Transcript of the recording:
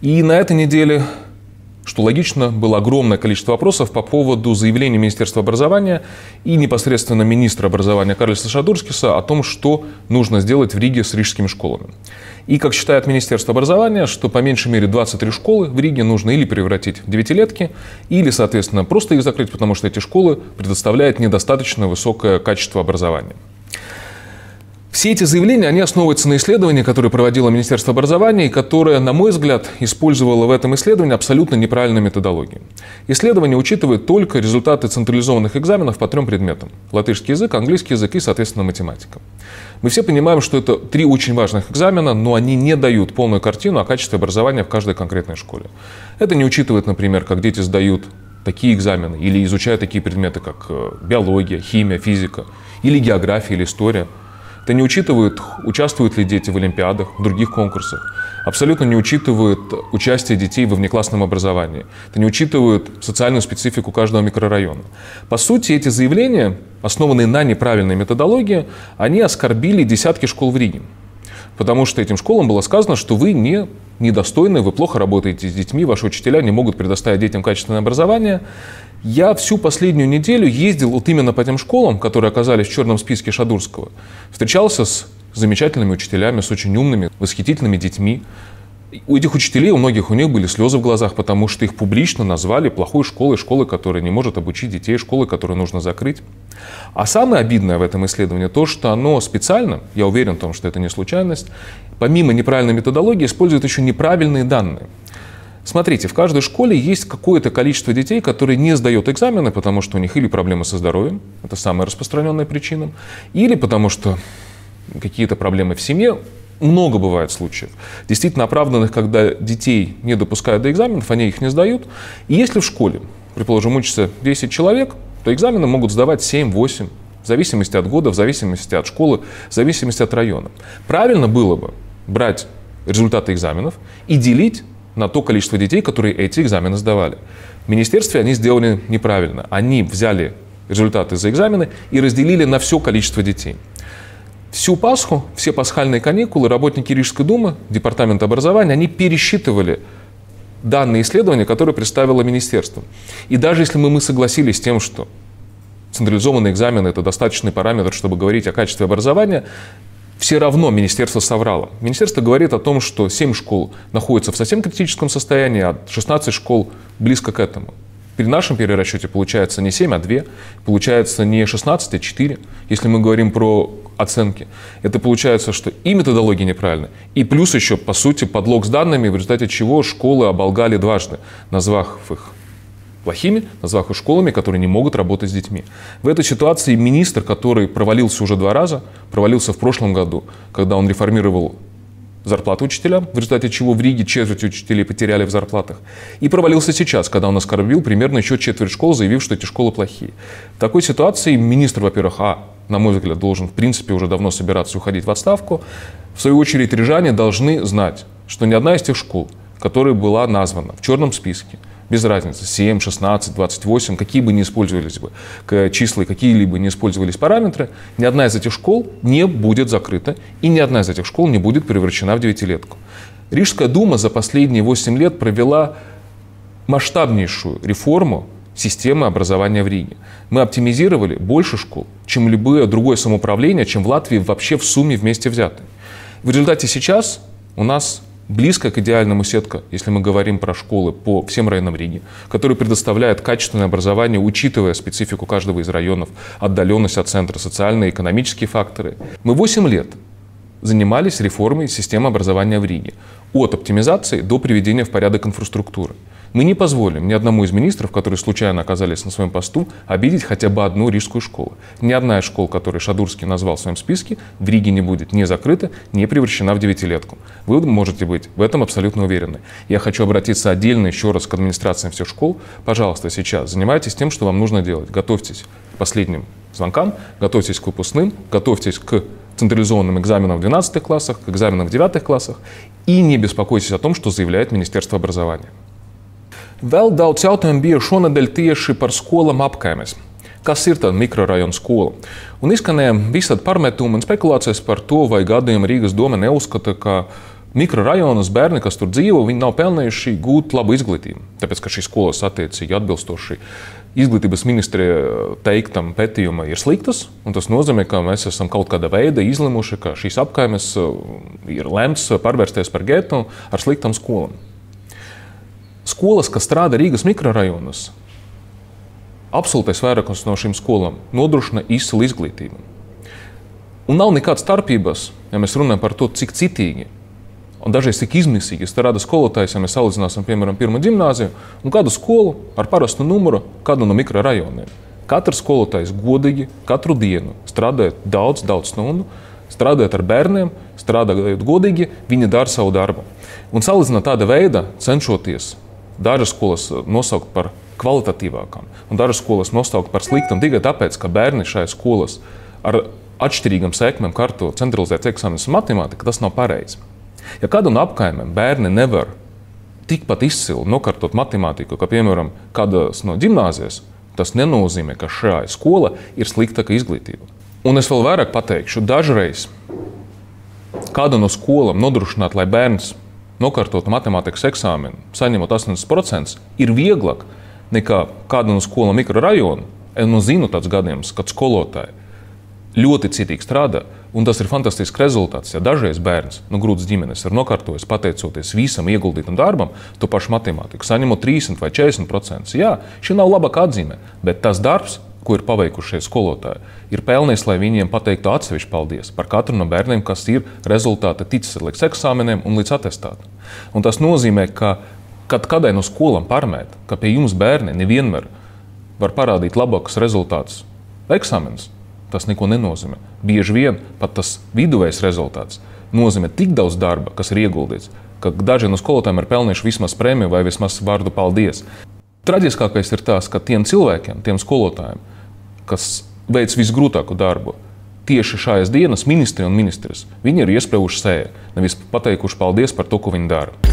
И на этой неделе, что логично, было огромное количество вопросов по поводу заявления Министерства образования и непосредственно министра образования Карлиса Шадурскиса о том, что нужно сделать в Риге с рижскими школами. И, как считает Министерство образования, что по меньшей мере 23 школы в Риге нужно или превратить в девятилетки, или, соответственно, просто их закрыть, потому что эти школы предоставляют недостаточно высокое качество образования. Все эти заявления, они основываются на исследовании, которое проводило Министерство образования и которое, на мой взгляд, использовало в этом исследовании абсолютно неправильную методологию. Исследование учитывает только результаты централизованных экзаменов по трем предметам. Латышский язык, английский язык и, соответственно, математика. Мы все понимаем, что это три очень важных экзамена, но они не дают полную картину о качестве образования в каждой конкретной школе. Это не учитывает, например, как дети сдают такие экзамены или изучают такие предметы, как э, биология, химия, физика, или география, или история – это не учитывает, участвуют ли дети в олимпиадах, в других конкурсах. Абсолютно не учитывает участие детей во внеклассном образовании. Это не учитывает социальную специфику каждого микрорайона. По сути, эти заявления, основанные на неправильной методологии, они оскорбили десятки школ в Риге. Потому что этим школам было сказано, что вы не недостойны, вы плохо работаете с детьми, ваши учителя не могут предоставить детям качественное образование. Я всю последнюю неделю ездил вот именно по тем школам, которые оказались в черном списке Шадурского. Встречался с замечательными учителями, с очень умными, восхитительными детьми. У этих учителей, у многих у них были слезы в глазах, потому что их публично назвали плохой школой, школой, которая не может обучить детей, школой, которую нужно закрыть. А самое обидное в этом исследовании то, что оно специально, я уверен в том, что это не случайность, помимо неправильной методологии использует еще неправильные данные. Смотрите, в каждой школе есть какое-то количество детей, которые не сдают экзамены, потому что у них или проблемы со здоровьем, это самая распространенная причина, или потому что какие-то проблемы в семье, много бывает случаев, действительно оправданных, когда детей не допускают до экзаменов, они их не сдают. И если в школе, предположим, учатся 10 человек, то экзамены могут сдавать 7-8, в зависимости от года, в зависимости от школы, в зависимости от района. Правильно было бы брать результаты экзаменов и делить на то количество детей, которые эти экзамены сдавали. В министерстве они сделали неправильно. Они взяли результаты за экзамены и разделили на все количество детей. Всю Пасху, все пасхальные каникулы работники Рижской думы, Департамент образования, они пересчитывали данные исследования, которые представило министерство. И даже если мы, мы согласились с тем, что централизованные экзамены – это достаточный параметр, чтобы говорить о качестве образования, все равно министерство соврало. Министерство говорит о том, что 7 школ находятся в совсем критическом состоянии, а 16 школ близко к этому. При нашем перерасчете получается не 7, а 2, получается не 16, а 4, если мы говорим про оценки. Это получается, что и методология неправильна, и плюс еще, по сути, подлог с данными, в результате чего школы оболгали дважды, назвав их плохими, назвав их школами, которые не могут работать с детьми. В этой ситуации министр, который провалился уже два раза, провалился в прошлом году, когда он реформировал зарплату учителям, в результате чего в Риге четверть учителей потеряли в зарплатах, и провалился сейчас, когда он оскорбил примерно еще четверть школ, заявив, что эти школы плохие. В такой ситуации министр, во-первых, а, на мой взгляд, должен в принципе уже давно собираться уходить в отставку, в свою очередь рижане должны знать, что ни одна из тех школ, которая была названа в черном списке, без разницы, 7, 16, 28, какие бы ни использовались бы числа и какие-либо не использовались параметры, ни одна из этих школ не будет закрыта, и ни одна из этих школ не будет превращена в девятилетку. Рижская дума за последние 8 лет провела масштабнейшую реформу системы образования в Риге. Мы оптимизировали больше школ, чем любое другое самоуправление, чем в Латвии вообще в сумме вместе взятые. В результате сейчас у нас близко к идеальному сетка, если мы говорим про школы по всем районам Риги, которые предоставляют качественное образование, учитывая специфику каждого из районов, отдаленность от центра, социальные и экономические факторы. Мы 8 лет занимались реформой системы образования в Риге, от оптимизации до приведения в порядок инфраструктуры. Мы не позволим ни одному из министров, которые случайно оказались на своем посту, обидеть хотя бы одну рижскую школу. Ни одна из школ, которые Шадурский назвал в своем списке, в Риге не будет ни закрыта, ни превращена в девятилетку. Вы можете быть в этом абсолютно уверены. Я хочу обратиться отдельно еще раз к администрациям всех школ. Пожалуйста, сейчас занимайтесь тем, что вам нужно делать. Готовьтесь к последним звонкам, готовьтесь к выпускным, готовьтесь к централизованным экзаменам в 12 классах, к экзаменам в 9 классах и не беспокойтесь о том, что заявляет Министерство образования. Vēl daudz jautājumu bija šonadēļ tieši par skolām apkaimēs. Kas ir tad mikrorajona skola? Un izskanēja visādi pārmetumi un spekulācijas par to, vai gadiem Rīgas doma neuzskata, ka mikrorajonos bērni, kas tur dzīvo, viņi nav pelnījuši gūt labu izglītību. Tāpēc, ka šī skolas attiecīgi atbilstoši izglītības ministrija eh, teiktam pētījumam ir sliktas, un tas nozīmē, ka mēs esam kaut kāda veida izlemuši, ka šīs apkaimes eh, ir lemts pārvērsties par getu ar sliktām skolām skolas, kas strādā Rīgas mikrorajonos, absolūtais vairākums no šīm skolām nodrošina izcilu izglītību. Un nav nekādas starpības, ja mēs runājam par to, cik citīgi un dažreiz cik izmisīgi strādā skolotājs, ja mēs salīdzināsim, piemēram, pirmo gimnāziju un kādu skolu ar parastu numuru kādu no mikrorajoniem. Katrs skolotājs godīgi katru dienu strādājot daudz, daudz stundu, strādājot ar bērniem, strādājot godīgi, viņi dara savu darbu. Un salīdzinot tāda veida, cenšoties dažas skolas eh, nosaukt par kvalitatīvākām, un dažas skolas nosaukt par sliktām tikai tāpēc, ka bērni šai skolas ar atšķirīgām sekmēm kārto centralizēts eksāmenis matemātikā, tas nav pareizi. Ja kādam no apkaimēm bērni nevar tikpat izcili nokārtot matemātiku, kā piemēram kādas no gimnāzijas, tas nenozīmē, ka šī skola ir sliktāka izglītība. Un es vēl vairāk pateikšu, dažreiz kāda no skolām nodrošināt, lai bērns nokārtot matemātikas eksāmenu, saņemot 80%, ir vieglāk nekā kāda no skolām mikrorajona. Es eh, no zinu tāds gadījums, kad skolotāji ļoti citīgi strādā, un tas ir fantastisks rezultāts. Ja dažreiz bērns no nu, grūtas ģimenes ir nokārtojis pateicoties visam ieguldītam darbam, to pašu matemātiku, saņemot 30 vai 40%. Jā, šī nav labāka atzīme, bet tas darbs ko ir paveikušie skolotāji, ir pelnījis, lai viņiem pateiktu atsevišķi paldies par katru no bērniem, kas ir rezultāti ticis līdz eksāmeniem un līdz atestātam. Un tas nozīmē, ka kad kādai no skolām parmēt, ka pie jums bērni nevienmēr var parādīt labākus rezultātus eksāmenos, tas neko nenozīmē. Bieži vien pat tas viduvējs rezultāts nozīmē tik daudz darba, kas ir ieguldīts, ka daži no skolotājiem ir pelnījuši vismaz prēmiju vai vismaz vārdu paldies. Traģiskākais ir tas, ka tiem cilvēkiem, tiem skolotājiem, kas veic visgrūtāko darbu. Tieši šajās dienas ministri un ministres viņi ir iesprūduši sēju, nevis pateikuši paldies par to, ko viņi dara.